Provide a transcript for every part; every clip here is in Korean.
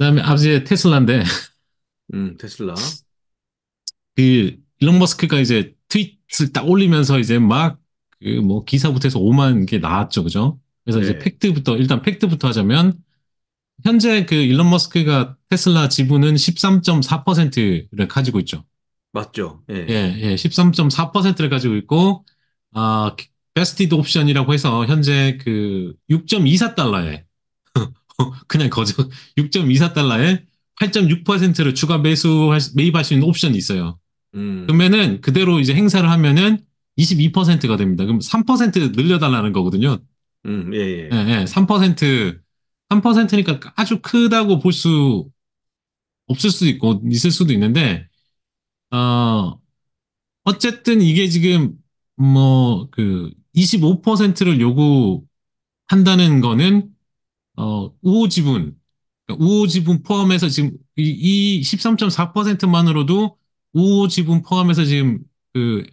그다음에 아버지 의 테슬라인데 음, 테슬라. 그 일론 머스크가 이제 트윗을 딱 올리면서 이제 막 그 뭐 기사부터 해서 오만 개 나왔죠, 그죠? 그래서 네. 이제 팩트부터 일단 팩트부터 하자면 현재 그 일론 머스크가 테슬라 지분은 13.4%를 가지고 있죠. 맞죠? 예. 예, 예 13.4%를 가지고 있고 아 베스티드 옵션이라고 해서 현재 그 6.24달러에 그냥 거저 6.24달러에 8.6%를 추가 매수 매입할 수 있는 옵션이 있어요. 음. 그러면은 그대로 이제 행사를 하면은 22%가 됩니다. 그럼 3% 늘려달라는 거거든요. 음, 예, 예. 예, 예. 3%, 3%니까 아주 크다고 볼 수 없을 수도 있고, 있을 수도 있는데, 어, 어쨌든 이게 지금 뭐, 그, 25%를 요구한다는 거는 어, 우호 지분, 그니까 우호 지분 포함해서 지금 이, 이 13.4%만으로도 우호 지분 포함해서 지금 그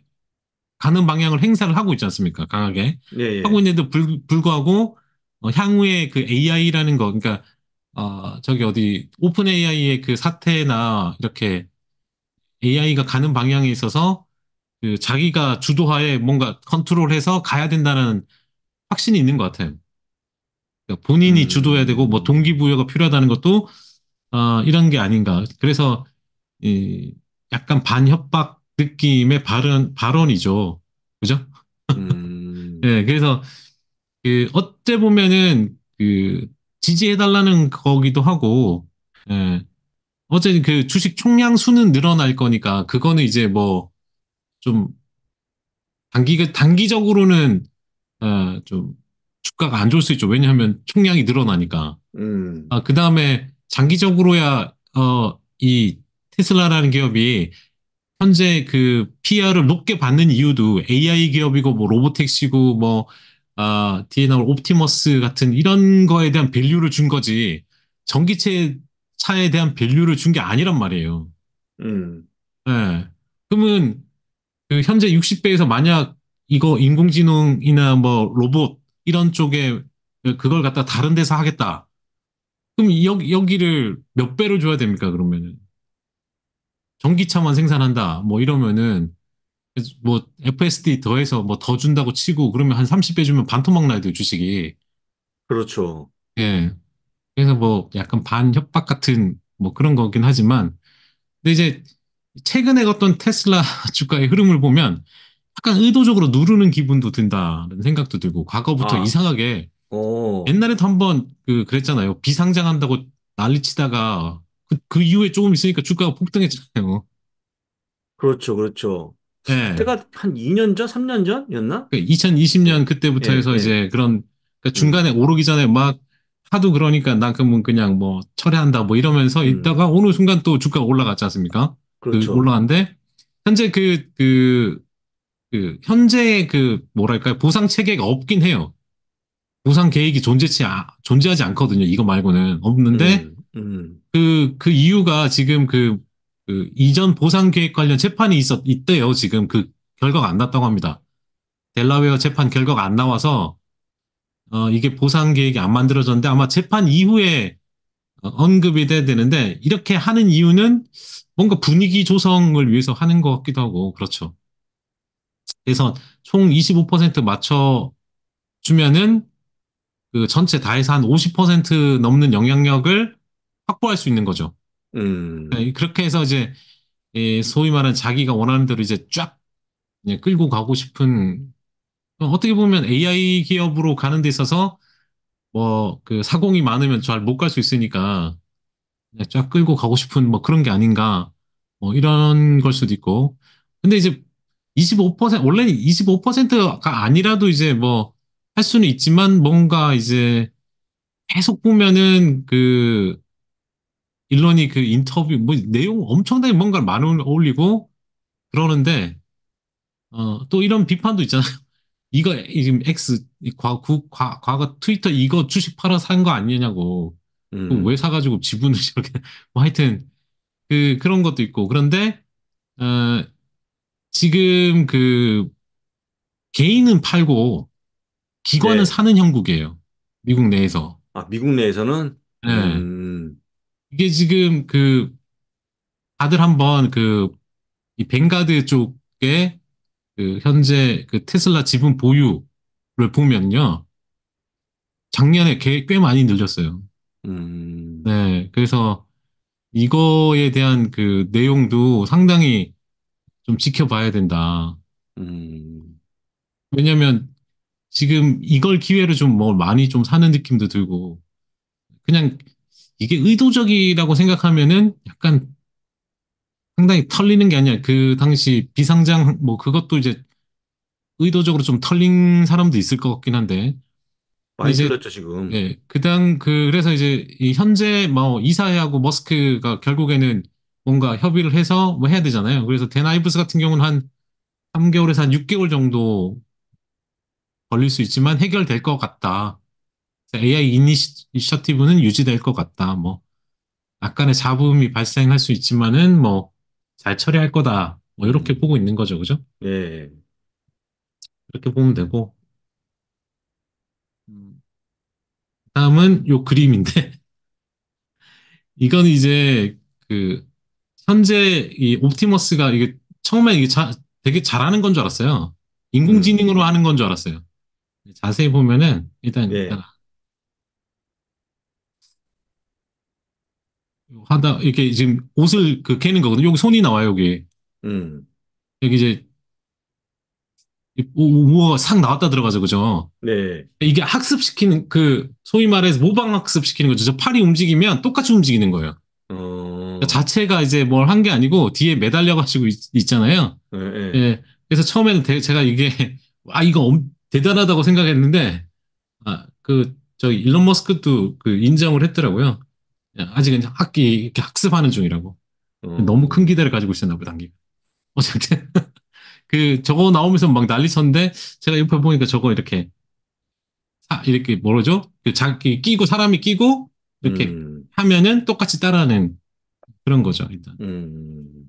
가는 방향을 행사를 하고 있지 않습니까? 강하게 예, 예. 하고 있는데도 불, 불구하고 어, 향후에 그 AI라는 거, 그러니까 어, 저기 어디 오픈 AI의 그 사태나 이렇게 AI가 가는 방향에 있어서 그 자기가 주도하에 뭔가 컨트롤해서 가야 된다는 확신이 있는 것 같아요. 그러니까 본인이 음. 주도해야 되고 뭐 동기부여가 필요하다는 것도 어, 이런 게 아닌가. 그래서 이 약간 반협박 느낌의 발언 발언이죠. 그죠? 음. 네, 그래서 그 어때 보면은 그 지지해달라는 거기도 하고, 예. 어쨌든 그 주식 총량 수는 늘어날 거니까 그거는 이제 뭐 좀 단기 단기적으로는 어, 좀 주가가 안 좋을 수 있죠. 왜냐하면 총량이 늘어나니까. 음. 아, 그 다음에 장기적으로야, 어, 이 테슬라라는 기업이 현재 그 PR을 높게 받는 이유도 AI 기업이고 뭐 로보택시고 뭐, 아, 뒤에 나 옵티머스 같은 이런 거에 대한 밸류를 준 거지. 전기체 차에 대한 밸류를 준 게 아니란 말이에요. 음. 네. 그러면 그 현재 60배에서 만약 이거 인공지능이나 뭐 로봇 이런 쪽에 그걸 갖다 다른 데서 하겠다. 그럼 여, 여기를 몇 배로 줘야 됩니까? 그러면은 전기차만 생산한다. 뭐 이러면은 뭐 FSD 더해서 뭐 더 준다고 치고 그러면 한 30배 주면 반토막 나야 돼요 주식이. 그렇죠. 예. 그래서 뭐 약간 반협박 같은 뭐 그런 거긴 하지만 근데 이제 최근에 어떤 테슬라 주가의 흐름을 보면 약간 의도적으로 누르는 기분도 든다는 생각도 들고 과거부터 아. 이상하게 오. 옛날에도 한번 그 그랬잖아요. 비상장한다고 난리치다가 그, 그 이후에 조금 있으니까 주가가 폭등했잖아요. 그렇죠, 그렇죠. 네. 그때가 한 2년 전, 3년 전이었나? 2020년 그 그때부터 네, 해서 네. 예, 예. 이제 그런 그러니까 음. 중간에 오르기 전에 막 하도 그러니까 난 그러면 그냥 뭐 철회한다 뭐 이러면서 음. 있다가 어느 순간 또 주가가 올라갔지 않습니까? 그 그렇죠. 올라갔는데 현재 그, 그그 현재 그 뭐랄까요 보상 체계가 없긴 해요. 보상 계획이 존재치 아, 존재하지 않거든요. 이거 말고는 없는데 그 음, 음. 그, 그 이유가 지금 그, 그 이전 보상 계획 관련 재판이 있었 있대요. 지금 그 결과가 안 났다고 합니다. 델라웨어 재판 결과가 안 나와서 어 이게 보상 계획이 안 만들어졌는데 아마 재판 이후에 어, 언급이 돼야 되는데 이렇게 하는 이유는 뭔가 분위기 조성을 위해서 하는 것 같기도 하고 그렇죠. 그래서 총 25% 맞춰 주면은 그 전체 다 해서 한 50% 넘는 영향력을 확보할 수 있는 거죠. 음. 네, 그렇게 해서 이제 예, 소위 말하는 자기가 원하는 대로 이제 쫙 끌고 가고 싶은 어떻게 보면 AI 기업으로 가는 데 있어서 뭐 그 사공이 많으면 잘 못 갈 수 있으니까 쫙 끌고 가고 싶은 뭐 그런 게 아닌가 뭐 이런 걸 수도 있고 근데 이제 25% 원래는 25%가 아니라도 이제 뭐 할 수는 있지만 뭔가 이제 계속 보면은 그 일론이 그 인터뷰 뭐 내용 엄청나게 뭔가를 많이 올리고 그러는데 어 또 이런 비판도 있잖아요. 이거 지금 X 과, 구, 과, 과거 트위터 이거 주식 팔아 산 거 아니냐고 음. 왜 사가지고 지분을 저렇게 뭐 하여튼 그 그런 것도 있고 그런데 어 지금 그 개인은 팔고 기관은 네. 사는 형국이에요. 미국 내에서. 아, 미국 내에서는? 네. 음, 이게 지금 그 다들 한번 그이 벵가드 쪽에 그 현재 그 테슬라 지분 보유를 보면요. 작년에 꽤, 꽤 많이 늘렸어요. 음, 네. 그래서 이거에 대한 그 내용도 상당히 좀 지켜봐야 된다. 음, 왜냐면 지금 이걸 기회로 좀 뭐 많이 좀 사는 느낌도 들고 그냥 이게 의도적이라고 생각하면은 약간 상당히 털리는 게 아니야. 그 당시 비상장 뭐 그것도 이제 의도적으로 좀 털린 사람도 있을 것 같긴 한데 많이 들렸죠, 지금. 예, 그당 그 그래서 이제 이 현재 뭐 이사야하고 머스크가 결국에는 뭔가 협의를 해서 뭐 해야 되잖아요. 그래서 데나이브스 같은 경우는 한 3개월에서 한 6개월 정도 걸릴 수 있지만 해결될 것 같다. AI 이니셔티브는 유지될 것 같다. 뭐 약간의 잡음이 발생할 수 있지만은 뭐 잘 처리할 거다. 뭐 이렇게 음. 보고 있는 거죠, 그죠? 예. 이렇게 예. 보면 되고. 다음은 요 그림인데 이건 이제 그 현재 이 옵티머스가 이게 처음에 이게 자, 되게 잘하는 건 줄 알았어요. 인공지능으로 음. 하는 건 줄 알았어요. 자세히 보면은 일단, 네. 일단 하다 이렇게 지금 옷을 그 캐는 거거든요. 여기 손이 나와요, 여기. 음. 여기 이제 우어가 나왔다 들어가죠, 그죠? 네. 이게 학습시키는 그 소위 말해서 모방 학습시키는 거죠. 저 팔이 움직이면 똑같이 움직이는 거예요. 어... 그러니까 자체가 이제 뭘 한 게 아니고 뒤에 매달려가지고 있, 잖아요 네, 네. 예. 그래서 처음에는 대, 제가 이게 아 이거 엄, 대단하다고 생각했는데 아그저 기 일론 머스크도 그 인정을 했더라고요. 예, 아직은 학기 이렇게 학습하는 중이라고. 어... 너무 큰 기대를 가지고 있었나 보다 단기. 어쨌든 그 저거 나오면서 막 난리 쳤는데 제가 옆에 보니까 저거 이렇게 아 이렇게 뭐죠? 그 자기 끼고 사람이 끼고 이렇게 음. 하면은 똑같이 따라하는 그런 거죠, 일단. 음.